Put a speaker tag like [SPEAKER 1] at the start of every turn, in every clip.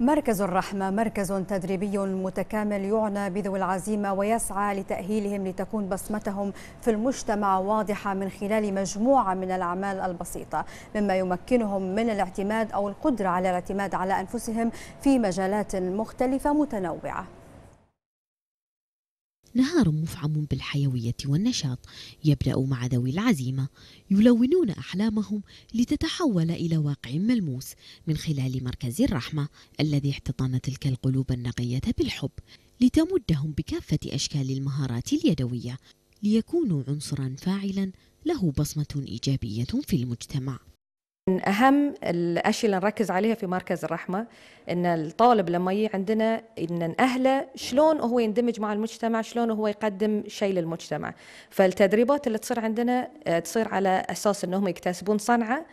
[SPEAKER 1] مركز الرحمة مركز تدريبي متكامل يعنى بذوي العزيمة ويسعى لتأهيلهم لتكون بصمتهم في المجتمع واضحة من خلال مجموعة من الأعمال البسيطة مما يمكنهم من الاعتماد أو القدرة على الاعتماد على أنفسهم في مجالات مختلفة متنوعة
[SPEAKER 2] نهار مفعم بالحيوية والنشاط يبدأ مع ذوي العزيمة يلونون أحلامهم لتتحول إلى واقع ملموس من خلال مركز الرحمة الذي احتضن تلك القلوب النقية بالحب لتمدهم بكافة أشكال المهارات اليدوية ليكونوا عنصرا فاعلا له بصمة إيجابية في المجتمع
[SPEAKER 1] من أهم الأشياء اللي نركز عليها في مركز الرحمة أن الطالب لما يجي عندنا أن أهله شلون هو يندمج مع المجتمع شلون هو يقدم شيء للمجتمع فالتدريبات اللي تصير عندنا آه، تصير على أساس أنهم يكتسبون صنعة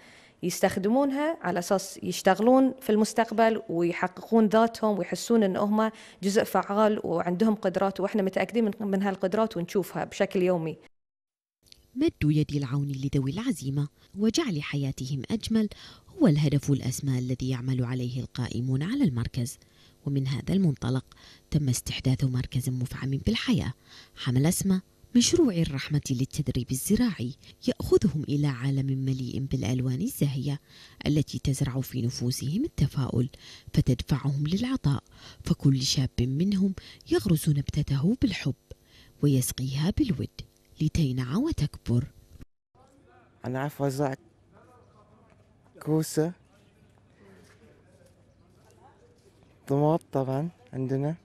[SPEAKER 1] يستخدمونها على اساس يشتغلون في المستقبل ويحققون ذاتهم ويحسون ان هم جزء فعال وعندهم قدرات واحنا متاكدين من هالقدرات ونشوفها بشكل يومي
[SPEAKER 2] مد يد العون لذوي العزيمة وجعل حياتهم أجمل هو الهدف الأسمى الذي يعمل عليه القائمون على المركز ومن هذا المنطلق تم استحداث مركز مفعم بالحياة حمل اسمه مشروع الرحمة للتدريب الزراعي يأخذهم إلى عالم مليء بالألوان الزاهية التي تزرع في نفوسهم التفاؤل فتدفعهم للعطاء فكل شاب منهم يغرس نبتته بالحب ويسقيها بالود لتينع وتكبر
[SPEAKER 1] أنا عارف أزرع كوسة طماط طبعا عندنا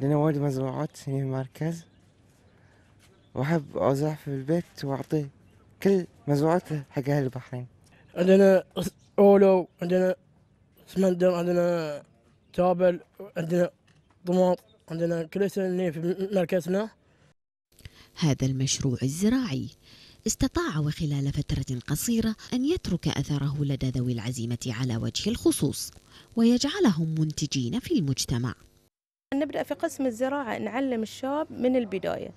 [SPEAKER 1] لنا وايد مزروعات هنا في المركز وأحب أزرع في البيت وأعطي كل مزروعات حق أهل البحرين عندنا أولو عندنا سمندر عندنا تابل عندنا طماط عندنا كل شيء في مركزنا
[SPEAKER 2] هذا المشروع الزراعي استطاع وخلال فترة قصيرة أن يترك أثره لدى ذوي العزيمة على وجه الخصوص ويجعلهم منتجين في المجتمع
[SPEAKER 1] نبدأ في قسم الزراعة نعلم الشاب من البداية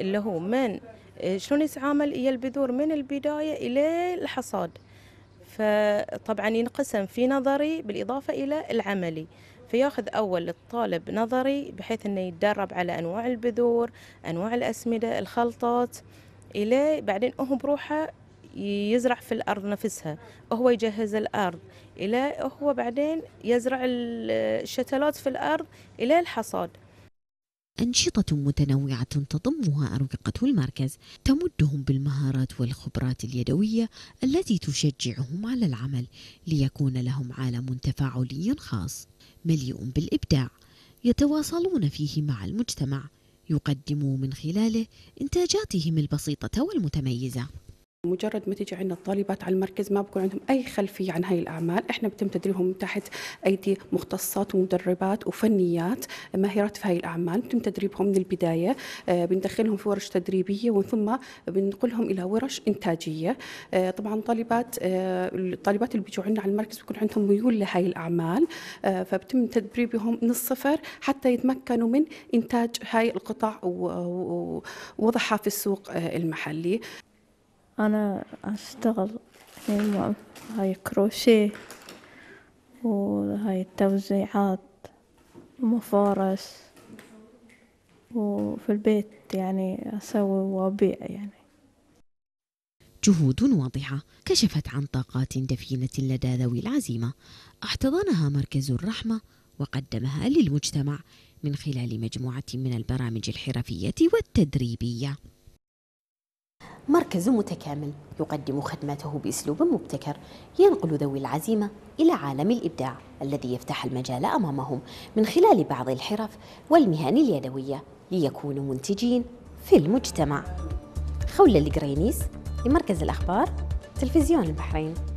[SPEAKER 1] اللي هو من إيه، شلون يتعامل إيا البذور من البداية إلى الحصاد فطبعا ينقسم في نظري بالإضافة إلى العملي فياخذ أول الطالب نظري بحيث أنه يتدرب على أنواع البذور أنواع الأسمدة الخلطات إلى بعدين هو بروحه يزرع في الأرض نفسها هو يجهز الأرض إلى هو بعدين يزرع الشتلات في الأرض إلى الحصاد
[SPEAKER 2] أنشطة متنوعة تضمها أروقة المركز تمدهم بالمهارات والخبرات اليدوية التي تشجعهم على العمل ليكون لهم عالم تفاعلي خاص مليء بالإبداع يتواصلون فيه مع المجتمع يقدموا من خلاله إنتاجاتهم البسيطة والمتميزة
[SPEAKER 1] مجرد ما تيجي عندنا الطالبات على المركز ما بكون عندهم اي خلفيه عن هاي الاعمال احنا بتم تدريبهم تحت ايدي مختصات ومدربات وفنيات ماهرات في هاي الاعمال بتم تدريبهم من البدايه آه، بندخلهم في ورش تدريبيه ومن ثم بننقلهم الى ورش انتاجيه آه، طبعا طالبات آه، الطالبات اللي بيجوا عندنا على المركز بكون عندهم ميول لهاي الاعمال فبتم تدريبهم من الصفر حتى يتمكنوا من انتاج هاي القطع ووضعها في السوق المحلي أنا أشتغل يعني هاي كروشيه وهاي التوزيعات ومفارش وفي البيت يعني أسوي وأبيع يعني
[SPEAKER 2] جهود واضحة كشفت عن طاقات دفينة لدى ذوي العزيمة احتضنها مركز الرحمة وقدمها للمجتمع من خلال مجموعة من البرامج الحرفية والتدريبية مركز متكامل يقدم خدماته باسلوب مبتكر ينقل ذوي العزيمه الى عالم الابداع الذي يفتح المجال امامهم من خلال بعض الحرف والمهن اليدويه ليكونوا منتجين في المجتمع خوله القرينيس لمركز الاخبار تلفزيون البحرين